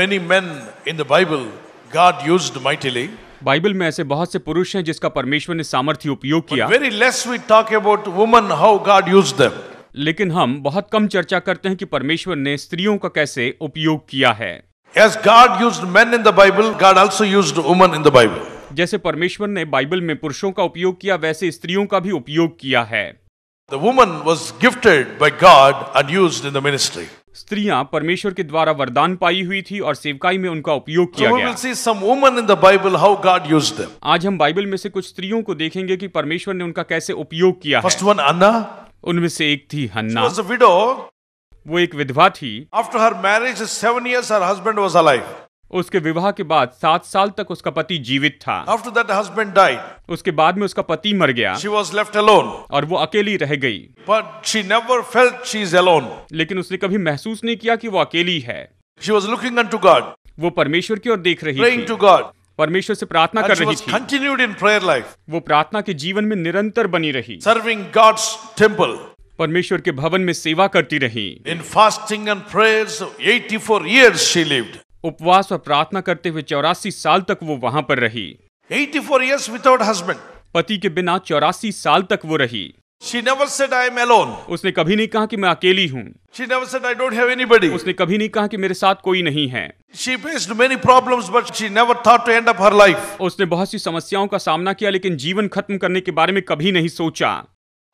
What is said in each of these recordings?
many men in the Bible God used mightily. Bible में ऐसे बहुत से पुरुष हैं जिसका परमेश्वर ने सामर्थ्य उपयोग किया very less we talk about woman how God use them लेकिन हम बहुत कम चर्चा करते हैं कि परमेश्वर ने स्त्रियों का कैसे उपयोग किया है As God used men in the Bible God also used woman in the Bible जैसे परमेश्वर ने बाइबल में पुरुषों का उपयोग किया वैसे स्त्रियों का भी उपयोग किया है the woman was gifted by God and use in the ministry स्त्रियां परमेश्वर के द्वारा वरदान पाई हुई थी और सेवकाई में उनका उपयोग किया so गया। Bible, आज हम बाइबल में से कुछ स्त्रियों को देखेंगे कि परमेश्वर ने उनका कैसे उपयोग किया है। उनमें से एक थी हन्ना वो एक विधवा थी after her marriage seven year husband was alive उसके विवाह के बाद सात साल तक उसका पति जीवित था After that, husband died. उसके बाद में उसका पति मर गया she was left alone. और वो अकेली रह गई But she never felt she's alone. लेकिन उसने कभी महसूस नहीं किया कि वो अकेली है she was looking unto God. वो परमेश्वर की ओर देख रही Praying थी to God. परमेश्वर से प्रार्थना कर रही थी continued in prayer life. वो प्रार्थना के जीवन में निरंतर बनी रही Serving God's temple. परमेश्वर के भवन में सेवा करती रही in fasting and prayers 84 years she lived उपवास और प्रार्थना करते हुए चौरासी साल तक वो वहाँ पर रही 84 ईयर्स विदाउट husband. पति के बिना चौरासी साल तक वो रही She never said I am alone. उसने कभी नहीं कहा कि मैं अकेली हूँ She never said I don't have anybody. उसने कभी नहीं कहा कि मेरे साथ कोई नहीं है She faced many problems, but she never thought to end up her life. उसने बहुत सी समस्याओं का सामना किया लेकिन जीवन खत्म करने के बारे में कभी नहीं सोचा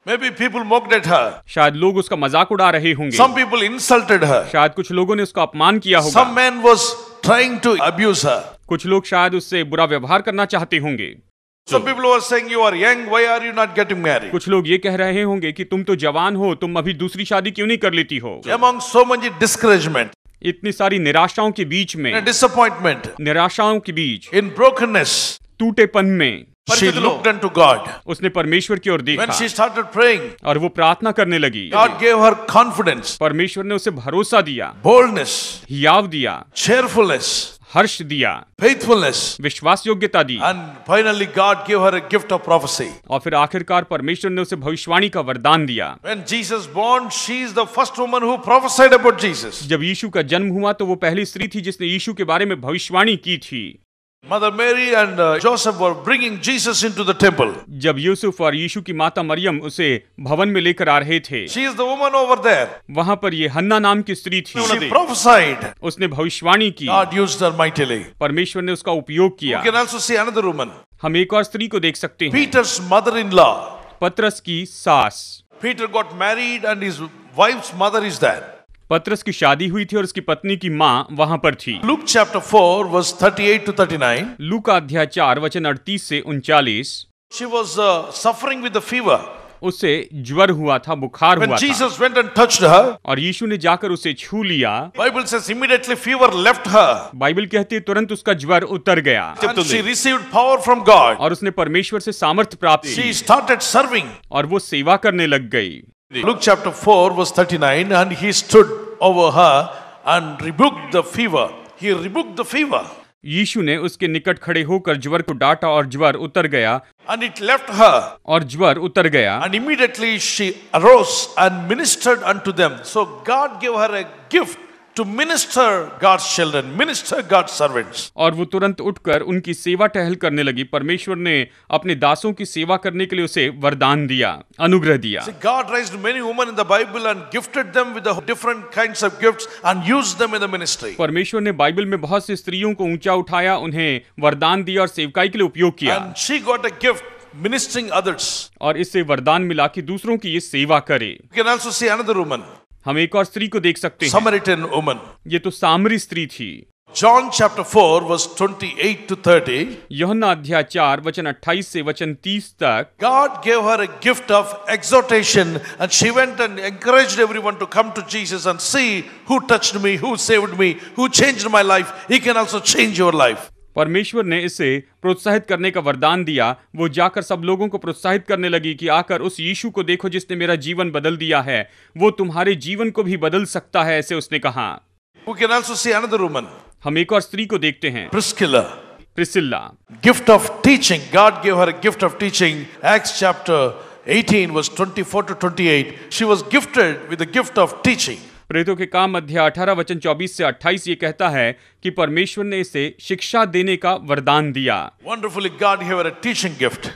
शायद लोग उसका मजाक उड़ा रहे होंगे सम पीपल इंसल्टेड शायद कुछ लोगों ने उसका अपमान किया होगा some man was trying to abuse कुछ लोग शायद उससे बुरा व्यवहार करना चाहते होंगे कुछ लोग ये कह रहे होंगे कि तुम तो जवान हो तुम अभी दूसरी शादी क्यों नहीं कर लेती हो एमंग सो मनी डिस्करेजमेंट इतनी सारी निराशाओं के बीच में डिसमेंट निराशाओं के बीच इन ब्रोकननेस टूटेपन में She looked unto God. उसने परमेश्वर की ओर देखा When she started praying, और वो प्रार्थना करने लगी God gave her confidence, परमेश्वर ने उसे भरोसा दिया boldness, हियाव दिया cheerfulness, हर्ष दिया faithfulness, विश्वास योग्यता दी and finally God gave her a gift of prophecy. और फिर आखिरकार परमेश्वर ने उसे भविष्यवाणी का वरदान दिया When Jesus born, she is the first woman who prophesied about Jesus. जब यीशु का जन्म हुआ तो वो पहली स्त्री थी जिसने यीशु के बारे में भविष्यवाणी की थी Mother Mary and Joseph were bringing Jesus into the temple. जब यूसुफ और यीशु की माता मरियम उसे भवन में लेकर आ रहे थे She is the woman over there. वहाँ पर ये हन्ना नाम की स्त्री थी She prophesied. उसने भविष्यवाणी की God used her mightily. परमेश्वर ने उसका उपयोग किया We can also see another woman. हम एक और स्त्री को देख सकते हैं Peter's mother in law. पत्रस की सास Peter got married and his wife's mother is there. पत्रस की शादी हुई थी और उसकी पत्नी की माँ वहाँ पर थी Luke chapter four was thirty eight to thirty nine Luke अध्याय चार वचन अड़तीस से उनचालीस she was suffering with fever उसे ज्वर हुआ था बुखार When हुआ Jesus था went and touched her, और यीशु ने जाकर उसे छू लिया बाइबल से immediately fever left her. Bible कहती है तुरंत उसका ज्वर उतर गया And she received power और उसने परमेश्वर से सामर्थ्य प्राप्त She started serving. और वो सेवा करने लग गई Luke chapter 4, verse 39, and he stood over her and rebuked the fever. He rebuked the fever. यीशु ने उसके निकट खड़े होकर ज्वर को डांटा और ज्वर उतर गया and it left her. और ज्वर उतर गया and immediately she arose and ministered unto them. So God gave her a gift to minister God's children minister God servants और वो तुरंत उठकर उनकी सेवा टहल करने लगी परमेश्वर ने अपने दासों की सेवा करने के लिए उसे वरदान दिया अनुग्रह दिया God raised many woman in the Bible and gifted them with different kinds of gifts and used them in the ministry परमेश्वर ने बाइबल में बहुत सी स्त्रियों को ऊंचा उठाया उन्हें वरदान दिया और सेवकाई के लिए उपयोग किया and she got a gift ministering others और इससे वरदान मिला कि दूसरों की ये सेवा करे you can also see another woman हम एक और स्त्री को देख सकते हैं वुमन ये तो सामरी स्त्री थी John chapter 4 verse eight to thirty योहन्ना अध्याय चार वचन अट्ठाईस से वचन तीस तक God gave her a gift of exhortation and she went and encourage every one to come to Jesus and see who touch me who saved me who changed my life he can also change your life परमेश्वर ने इसे प्रोत्साहित करने का वरदान दिया वो जाकर सब लोगों को प्रोत्साहित करने लगी कि आकर उस यीशु को देखो जिसने मेरा जीवन बदल दिया है वो तुम्हारे जीवन को भी बदल सकता है ऐसे उसने कहा हम एक और स्त्री को देखते हैं Priscilla. Priscilla. Gift of teaching. God gave her a gift of 18 was 24 to 28. She was gifted with the gift of teaching प्रेतों के काम अध्याय अठारह वचन चौबीस से अट्ठाईस ये कहता है कि परमेश्वर ने इसे शिक्षा देने का वरदान दिया Wonderfully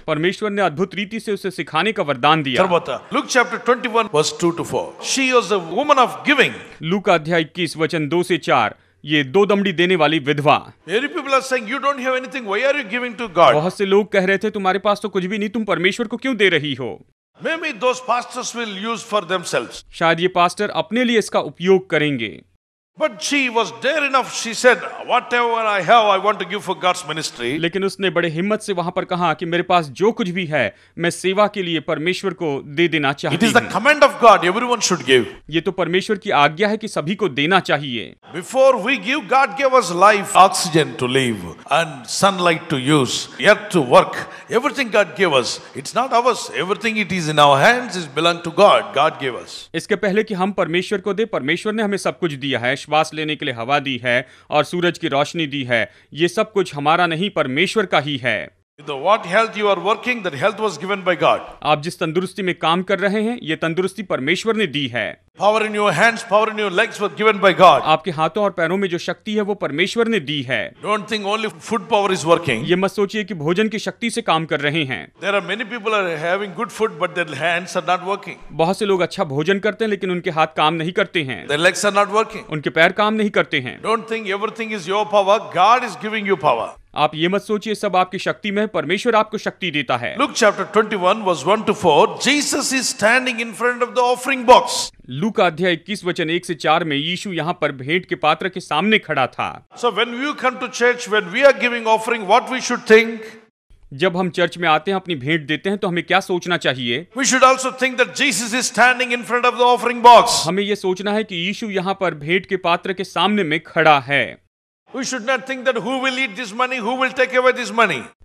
परमेश्वर ने अद्भुत रीति से उसे सिखाने का वरदान दिया लुक अध्याय इक्कीस वचन दो से चार ये दो दमड़ी देने वाली विधवा बहुत से लोग कह रहे थे तुम्हारे पास तो कुछ भी नहीं तुम परमेश्वर को क्यों दे रही हो Maybe those pastors will use for themselves. शायद ये पास्टर अपने लिए इसका उपयोग करेंगे But she was dare enough. She said, "Whatever I have, I want to give for God's ministry." लेकिन उसने बड़े हिम्मत से वहाँ पर कहा कि मेरे पास जो कुछ भी है, मैं सेवा के लिए परमेश्वर को दे देना चाहती हूँ। It is the command of God. Everyone should give. ये तो परमेश्वर की आज्ञा है कि सभी को देना चाहिए। Before we give, God gave us life, oxygen to live, and sunlight to use, air to work. Everything God gave us. It's not ours. Everything it is in our hands is belong to God. God gave us. इसके पहले कि हम परमेश्वर को दे, परमेश्वर ने हमें सब कुछ दिया है। श्वास लेने के लिए हवा दी है और सूरज की रोशनी दी है ये सब कुछ हमारा नहीं परमेश्वर का ही है Working, आप जिस तंदुरुस्ती में काम कर रहे हैं ये तंदुरुस्ती परमेश्वर ने दी है power in your hands, power in your legs were given by God. आपके हाथों और पैरों में जो शक्ति है वो परमेश्वर ने दी है Don't think only food power is working. ये मत सोचिए कि भोजन की शक्ति से काम कर रहे हैं There are many people are having good food but their hands are not working. बहुत से लोग अच्छा भोजन करते हैं लेकिन उनके हाथ काम नहीं करते हैं Their legs are not working. उनके पैर काम नहीं करते हैं Don't think everything is your power. God is giving you power. आप ये मत सोचिए सब आपकी शक्ति में है परमेश्वर आपको शक्ति देता है Luke chapter 21 verse 1 to 4 Jesus is standing in front of the offering box Luke अध्याय इक्कीस वचन एक से चार में यीशु यहाँ पर भेंट के पात्र के सामने खड़ा था so when you come to church when we are giving offering what we should think जब हम चर्च में आते हैं अपनी भेंट देते हैं तो हमें क्या सोचना चाहिए We should also think that Jesus is standing in front of the offering box. हमें ये सोचना है कि यीशु यहाँ पर भेंट के पात्र के सामने में खड़ा है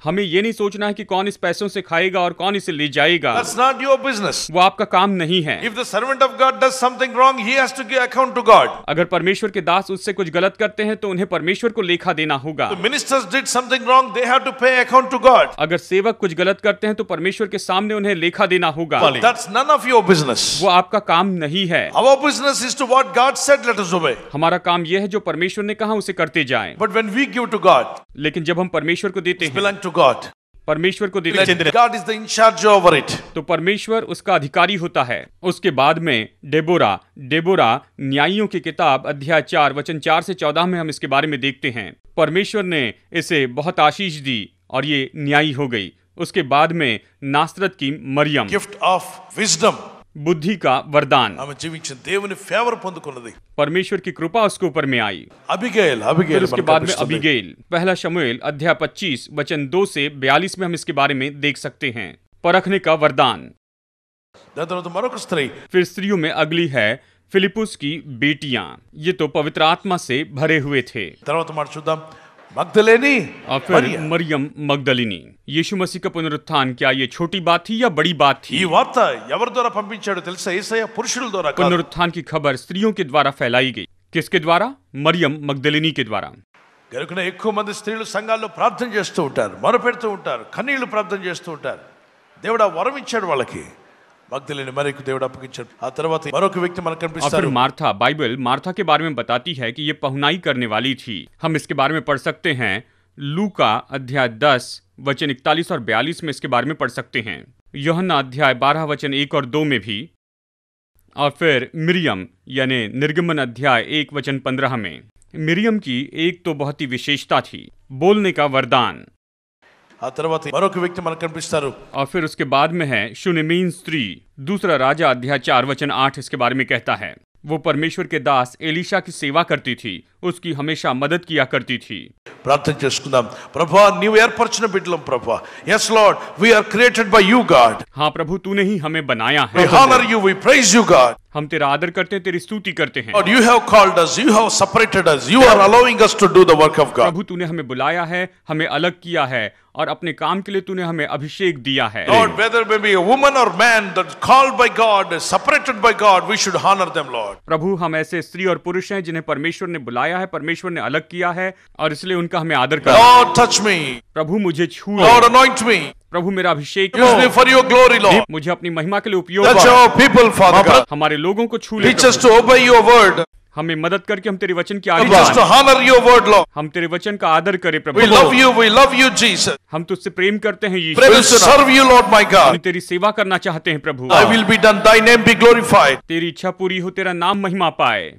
हमें ये नहीं सोचना है कि कौन इस पैसों से खाएगा और कौन इसे ले जाएगा That's not your business. वो आपका काम नहीं है if the servant of God does something wrong he has to give account to God अगर परमेश्वर के दास उससे कुछ गलत करते हैं तो उन्हें परमेश्वर को लेखा देना होगा ministers did something wrong they have to pay account to God अगर सेवक कुछ गलत करते हैं तो परमेश्वर के सामने उन्हें लेखा देना होगा that's none of your business वो आपका काम नहीं है our business is to what God said let us obey हमारा काम यह है जो परमेश्वर ने कहा उसे करते जाए जाएं। But when we give to God लेकिन जब हम परमेश्वर को देते हैं belong to God. परमेश्वर को देते हैं God is the in तो परमेश्वर उसका अधिकारी होता है उसके बाद में डेबोरा डेबोरा न्यायियों की किताब अध्याय चार वचन चार से चौदह में हम इसके बारे में देखते हैं परमेश्वर ने इसे बहुत आशीष दी और ये न्यायी हो गई उसके बाद में नासरत की मरियम गिफ्ट ऑफ विजडम बुद्धि का वरदान आम फेवर పొందుకున్నది परमेश्वर की कृपा उसके ऊपर में आई अभिगेल अभिगेल उसके बाद में अभिगेल पहला शमुएल अध्याय 25 वचन 2 से 42 में हम इसके बारे में देख सकते हैं परखने का वरदान మరొక फिर स्त्रियों में अगली है फिलिपुस की बेटियां ये तो पवित्र आत्मा से भरे हुए थे తర్వాత మరి मगदलेनी और फिर मरियम मगदलिनी यीशु मसीह का पुनरुत्थान क्या ये छोटी बात थी या बड़ी बात थी वार्त ఎవరి ద్వారా పంపించాడో తెలుసా యేసయ్య పురుషుల ద్వారా పునరుత్థాన్ की खबर स्त्रियों के द्वारा फैलाई गई किसके द्वारा मरियम मगदलिनी के द्वारा కనుక ఎక్కువ మంది స్త్రీలు సంఘాల్లో ప్రార్థన చేస్తూ ఉంటారు మొరపెడుతూ ఉంటారు కన్నీళ్లు ప్రార్థన చేస్తూ ఉంటారు దేవుడు ఆ వరం ఇచ్చాడు వాళ్ళకి मार्था बाइबल मार्था के बारे में बताती है कि ये पहुनाई करने वाली थी हम इसके बारे में पढ़ सकते हैं लू का अध्याय वचन और बयालीस में इसके बारे में पढ़ सकते हैं योहन्ना अध्याय बारह वचन एक और दो में भी और फिर मिरियम यानी निर्गमन अध्याय एक वचन पंद्रह में मिरियम की एक तो बहुत ही विशेषता थी बोलने का वरदान ఆ తర్వాత మరొక వ్యక్తి మనకు కనిపిస్తారు और फिर उसके बाद में है शुनिमीन स्त्री दूसरा राजा अध्याय चार वचन आठ इसके बारे में कहता है वो परमेश्वर के दास एलिशा की सेवा करती थी उसकी हमेशा मदद किया करती थी प्रार्थना చేసుకుందాం నీవు బిడ్డలం हाँ प्रभु तूने ही हमें बनाया है हम तेरा आदर करते हैं तेरी स्तुति करते हैं you have called us you have separated us you are us to do the work of God प्रभु तूने हमें बुलाया है हमें अलग किया है और अपने काम के लिए तूने हमें अभिषेक दिया है Lord whether may be a woman और man that called by God separated by God we should honour them Lord प्रभु हम ऐसे स्त्री और पुरुष हैं जिन्हें परमेश्वर ने बुलाया है परमेश्वर ने अलग किया है और इसलिए उनका हमें आदर करना लॉर्ड टच मी प्रभु मुझे छू लॉर्ड अनॉइंट मी प्रभु मेरा अभिषेक फॉर योर ग्लोरी लॉर्ड मुझे अपनी महिमा के लिए उपयोग पीपल फॉर हमारे लोगों को छू ले टू ओबे योर वर्ड हमें मदद करके हम तेरे वचन की आगे योर वर्ड लॉ हम तेरे वचन का आदर करें प्रभु love you we love you Jesus हम तुझसे प्रेम करते हैं ये serve you Lord my God हम तेरी सेवा करना चाहते हैं प्रभु I will be done thy name be glorified तेरी इच्छा पूरी हो तेरा नाम महिमा पाए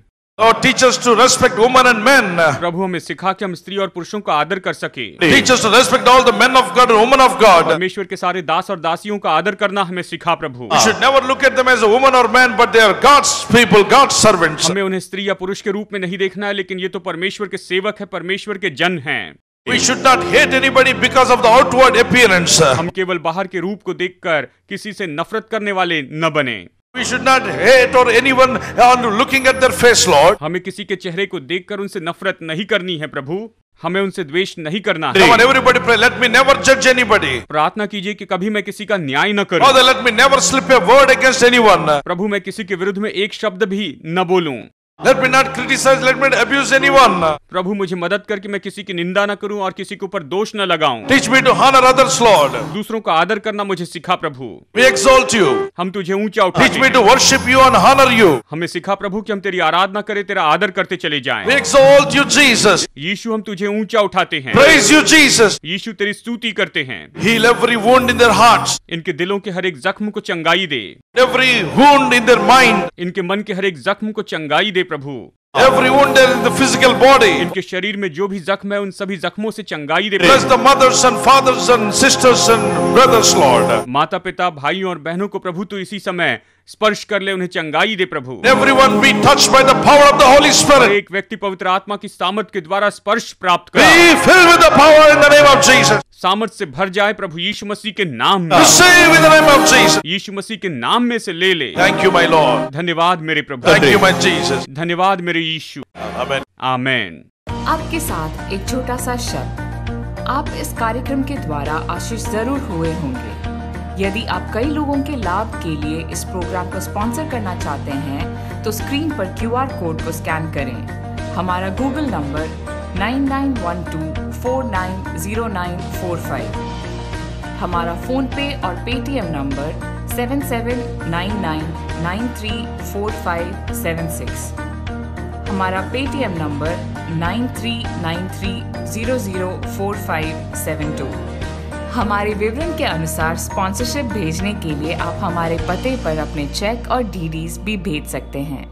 Lord teach us to respect women and men. प्रभु हमें सिखा कि हम स्त्री और पुरुषों का आदर कर सके Teach us to respect all the men of God and women of God. परमेश्वर के सारे दास और दासियों का आदर करना हमें सिखा प्रभु We should never look at them as a woman or man, but they are God's people, God's servants. हमें उन्हें स्त्री या पुरुष के रूप में नहीं देखना है लेकिन ये तो परमेश्वर के सेवक है परमेश्वर के जन हैं We should not hate anybody because of the outward appearance. हम केवल बाहर के रूप को देखकर किसी से नफरत करने वाले न बने We should not hate or anyone on looking at their face, Lord. हमें किसी के चेहरे को देखकर उनसे नफरत नहीं करनी है प्रभु हमें उनसे द्वेष नहीं करना है Come on, everybody pray. Let me never judge anybody. प्रार्थना कीजिए कि कभी मैं किसी का न्याय न करूं। Father, let me never slip a word against anyone. प्रभु मैं किसी के विरुद्ध में एक शब्द भी न बोलूं Let me not criticize, let me abuse anyone. प्रभु मुझे मदद करके मैं किसी की निंदा न करूं और किसी के ऊपर दोष न लगाऊं. Teach me to honor others, Lord. दूसरों का आदर करना मुझे सिखा प्रभु. We exalt you. हम तुझे ऊंचा उठा. Teach me to worship you and honor you. हमें सिखा प्रभु कि हम तेरी आराधना करें, तेरा आदर करते चले जाएं. We exalt you, Jesus. यीशु हम तुझे ऊंचा उठाते हैं. Praise you, Jesus. यीशु तेरी स्तुति करते हैं. Heal every wound in their hearts. इनके दिलों के हर एक जख्म को चंगाई दे. Every wound in their mind. इनके मन के हर एक जख्म को चंगाई दे प्रभु every one in the physical body इनके शरीर में जो भी जख्म है उन सभी जख्मों से चंगाई दे plus the mothers and fathers and sisters and brothers Lord माता पिता भाइयों और बहनों को प्रभु तो इसी समय स्पर्श कर ले उन्हें चंगाई दे प्रभु one be touch by the power of the holy एक व्यक्ति पवित्र आत्मा की सामर्थ के द्वारा स्पर्श प्राप्त कर सामर्थ से भर जाए प्रभु यीशु मसीह के नाम में यीशु मसीह के नाम में से ले ले थैंक यू माई लॉर्ड धन्यवाद मेरे प्रभु थैंक यू धन्यवाद मेरे यीशु आमेन आपके साथ एक छोटा सा शब्द आप इस कार्यक्रम के द्वारा आशीष जरूर हुए होंगे यदि आप कई लोगों के लाभ के लिए इस प्रोग्राम को स्पॉन्सर करना चाहते हैं तो स्क्रीन पर क्यू कोड को स्कैन करें हमारा Google number nine nine one two four nine zero nine four five हमारा फोन पे और Paytm number seven seven nine nine nine three four five seven six हमारा Paytm number nine three nine three zero zero four five seven two हमारे विवरण के अनुसार sponsorship भेजने के लिए आप हमारे पते पर अपने चेक और डीडीज भी भेज सकते हैं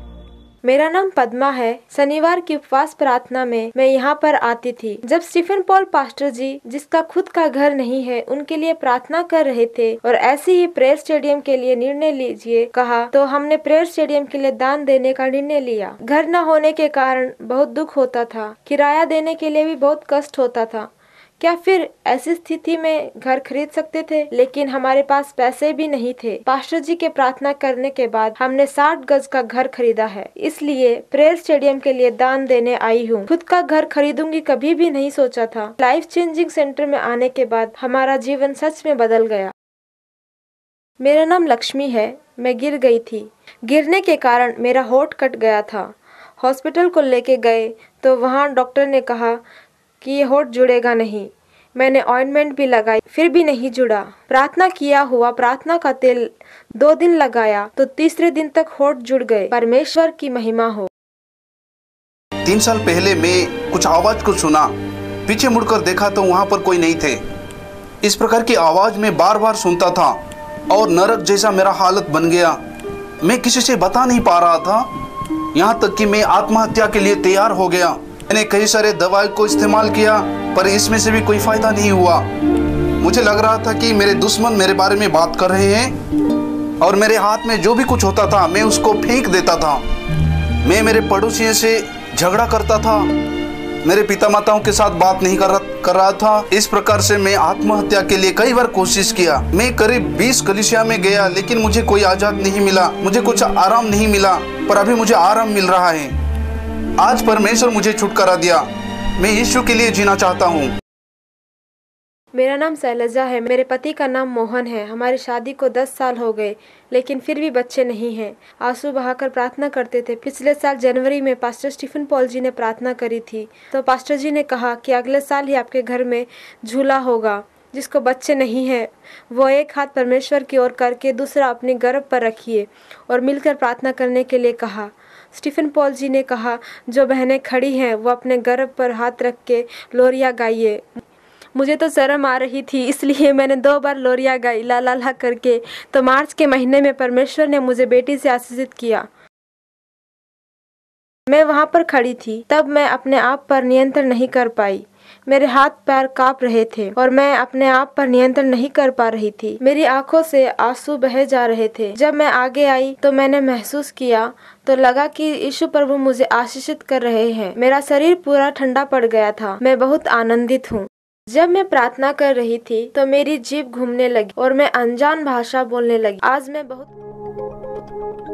मेरा नाम पद्मा है शनिवार की उपवास प्रार्थना में मैं यहाँ पर आती थी जब स्टीफन पॉल पास्टर जी जिसका खुद का घर नहीं है उनके लिए प्रार्थना कर रहे थे और ऐसे ही प्रेयर स्टेडियम के लिए निर्णय लीजिए कहा तो हमने प्रेयर स्टेडियम के लिए दान देने का निर्णय लिया घर न होने के कारण बहुत दुख होता था किराया देने के लिए भी बहुत कष्ट होता था क्या फिर ऐसी स्थिति में घर खरीद सकते थे लेकिन हमारे पास पैसे भी नहीं थे पास्टर जी के प्रार्थना करने के बाद हमने साठ गज का घर खरीदा है इसलिए प्रेयर स्टेडियम के लिए दान देने आई हूँ खुद का घर खरीदूंगी कभी भी नहीं सोचा था लाइफ चेंजिंग सेंटर में आने के बाद हमारा जीवन सच में बदल गया मेरा नाम लक्ष्मी है मैं गिर गई थी गिरने के कारण मेरा होठ कट गया था हॉस्पिटल को लेके गए तो वहाँ डॉक्टर ने कहा कि ये होठ जुड़ेगा नहीं मैंने ऑइंटमेंट भी लगाई फिर भी नहीं जुड़ा प्रार्थना किया हुआ प्रार्थना का तेल दो दिन लगाया तो तीसरे दिन तक होठ जुड़ गए परमेश्वर की महिमा हो तीन साल पहले मैं कुछ आवाज को सुना पीछे मुड़कर देखा तो वहाँ पर कोई नहीं थे इस प्रकार की आवाज में बार बार सुनता था और नरक जैसा मेरा हालत बन गया मैं किसी से बता नहीं पा रहा था यहाँ तक कि मैं आत्महत्या के लिए तैयार हो गया मैंने कई सारे दवाई को इस्तेमाल किया पर इसमें से भी कोई फ़ायदा नहीं हुआ मुझे लग रहा था कि मेरे दुश्मन मेरे बारे में बात कर रहे हैं और मेरे हाथ में जो भी कुछ होता था मैं उसको फेंक देता था मैं मेरे पड़ोसियों से झगड़ा करता था मेरे पिता माताओं के साथ बात नहीं कर रहा कर रहा था इस प्रकार से मैं आत्महत्या के लिए कई बार कोशिश किया मैं करीब 20 कलिसिया में गया लेकिन मुझे कोई आजाद नहीं मिला मुझे कुछ आराम नहीं मिला पर अभी मुझे आराम मिल रहा है आज परमेश्वर मुझे छुटकारा दिया मैं यीशु के लिए जीना चाहता हूँ मेरा नाम शैलजा है मेरे पति का नाम मोहन है हमारी शादी को दस साल हो गए लेकिन फिर भी बच्चे नहीं हैं आंसू बहाकर प्रार्थना करते थे पिछले साल जनवरी में पास्टर स्टीफन पॉल जी ने प्रार्थना करी थी तो पास्टर जी ने कहा कि अगले साल ही आपके घर में झूला होगा जिसको बच्चे नहीं हैं वो एक हाथ परमेश्वर की ओर करके दूसरा अपने गर्भ पर रखिए और मिलकर प्रार्थना करने के लिए कहा स्टीफन पॉल जी ने कहा जो बहनें खड़ी हैं वो अपने गर्भ पर हाथ रख के लोरिया गाइए मुझे तो शर्म आ रही थी इसलिए मैंने दो बार लोरिया गाई ला ला ला करके तो मार्च के महीने में परमेश्वर ने मुझे बेटी से आशीषित किया मैं वहाँ पर खड़ी थी तब मैं अपने आप पर नियंत्रण नहीं कर पाई मेरे हाथ पैर कांप रहे थे और मैं अपने आप पर नियंत्रण नहीं कर पा रही थी मेरी आंखों से आंसू बह जा रहे थे जब मैं आगे आई तो मैंने महसूस किया तो लगा कि यीशु प्रभु मुझे आशीषित कर रहे हैं मेरा शरीर पूरा ठंडा पड़ गया था मैं बहुत आनंदित हूँ जब मैं प्रार्थना कर रही थी तो मेरी जीभ घूमने लगी और मैं अनजान भाषा बोलने लगी आज मैं बहुत